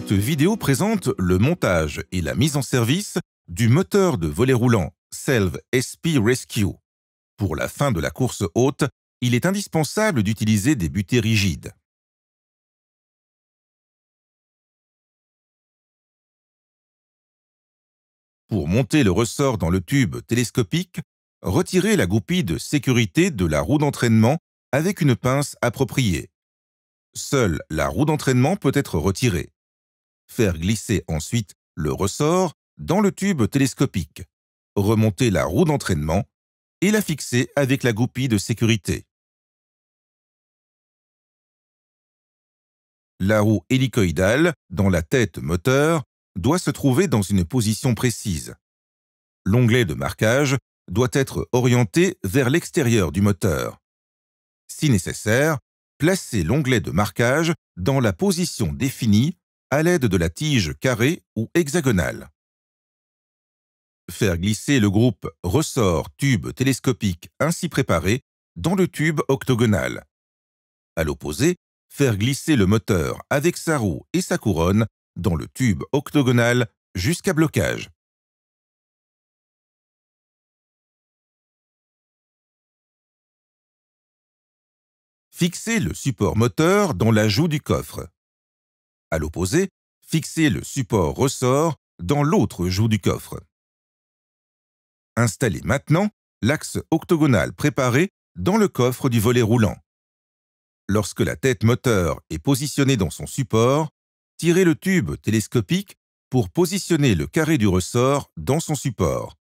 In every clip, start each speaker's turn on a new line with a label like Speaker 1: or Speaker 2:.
Speaker 1: cette vidéo présente le montage et la mise en service du moteur de volet roulant Selve SP Rescue. Pour la fin de la course haute, il est indispensable d'utiliser des butées rigides. Pour monter le ressort dans le tube télescopique, retirez la goupille de sécurité de la roue d'entraînement avec une pince appropriée. Seule la roue d'entraînement peut être retirée faire glisser ensuite le ressort dans le tube télescopique, remonter la roue d'entraînement et la fixer avec la goupille
Speaker 2: de sécurité. La
Speaker 1: roue hélicoïdale, dans la tête moteur, doit se trouver dans une position précise. L'onglet de marquage doit être orienté vers l'extérieur du moteur. Si nécessaire, placez l'onglet de marquage dans la position définie à l'aide de la tige carrée ou hexagonale. Faire glisser le groupe ressort tube télescopique ainsi préparé dans le tube octogonal. À l'opposé, faire glisser le moteur avec sa roue et sa couronne dans le tube octogonal jusqu'à blocage. Fixer le support moteur dans la joue du coffre. À l'opposé, fixez le support ressort dans l'autre joue du coffre. Installez maintenant l'axe octogonal préparé dans le coffre du volet roulant. Lorsque la tête moteur est positionnée dans son support, tirez le tube télescopique pour positionner le carré du ressort dans son support.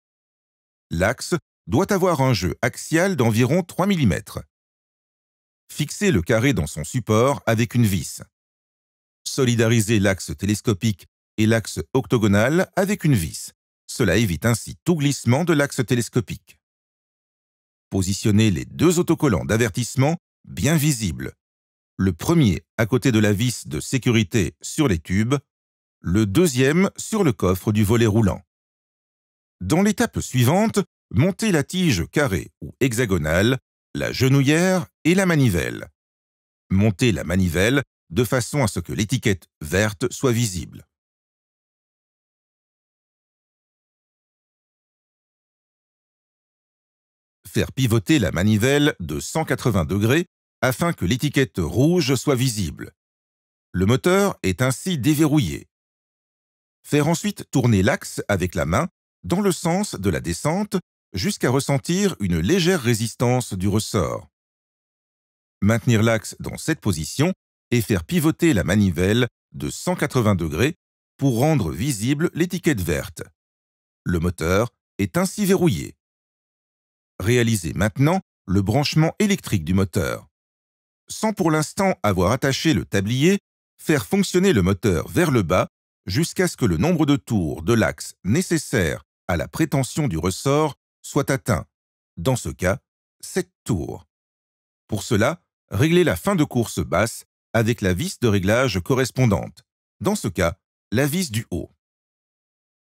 Speaker 1: L'axe doit avoir un jeu axial d'environ 3 mm. Fixez le carré dans son support avec une vis solidariser l'axe télescopique et l'axe octogonal avec une vis. Cela évite ainsi tout glissement de l'axe télescopique. Positionnez les deux autocollants d'avertissement bien visibles. Le premier à côté de la vis de sécurité sur les tubes, le deuxième sur le coffre du volet roulant. Dans l'étape suivante, montez la tige carrée ou hexagonale, la genouillère et la manivelle. Montez la manivelle de façon à ce
Speaker 2: que l'étiquette verte soit visible. Faire pivoter la manivelle
Speaker 1: de 180 degrés afin que l'étiquette rouge soit visible. Le moteur est ainsi déverrouillé. Faire ensuite tourner l'axe avec la main dans le sens de la descente jusqu'à ressentir une légère résistance du ressort. Maintenir l'axe dans cette position et faire pivoter la manivelle de 180 degrés pour rendre visible l'étiquette verte. Le moteur est ainsi verrouillé. Réalisez maintenant le branchement électrique du moteur. Sans pour l'instant avoir attaché le tablier, faire fonctionner le moteur vers le bas jusqu'à ce que le nombre de tours de l'axe nécessaire à la prétention du ressort soit atteint. Dans ce cas, 7 tours. Pour cela, régler la fin de course basse avec la vis de réglage correspondante, dans ce cas, la vis du haut.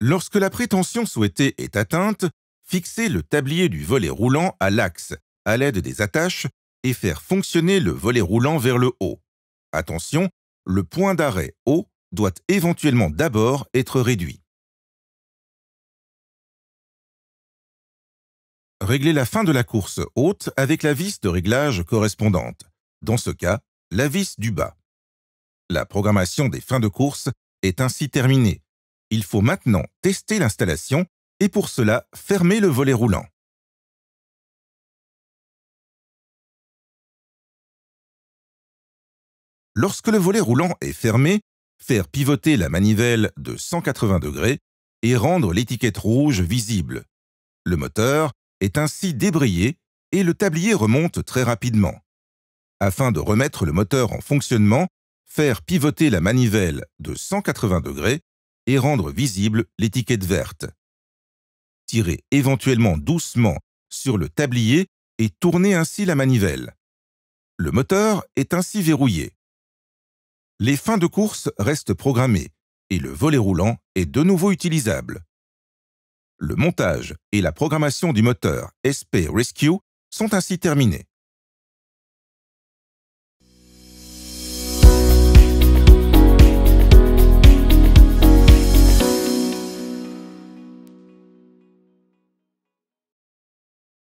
Speaker 1: Lorsque la prétention souhaitée est atteinte, fixer le tablier du volet roulant à l'axe à l'aide des attaches et faire fonctionner le volet roulant vers le haut. Attention, le point d'arrêt haut doit éventuellement d'abord être réduit.
Speaker 2: Régler la fin de la course haute avec la
Speaker 1: vis de réglage correspondante. Dans ce cas, la vis du bas. La programmation des fins de course est ainsi terminée. Il faut maintenant tester l'installation et pour cela fermer le volet roulant.
Speaker 2: Lorsque le volet roulant est
Speaker 1: fermé, faire pivoter la manivelle de 180 degrés et rendre l'étiquette rouge visible. Le moteur est ainsi débrayé et le tablier remonte très rapidement afin de remettre le moteur en fonctionnement, faire pivoter la manivelle de 180 degrés et rendre visible l'étiquette verte. Tirer éventuellement doucement sur le tablier et tourner ainsi la manivelle. Le moteur est ainsi verrouillé. Les fins de course restent programmées et le volet roulant est de nouveau utilisable. Le montage et la programmation du moteur SP Rescue sont ainsi terminés.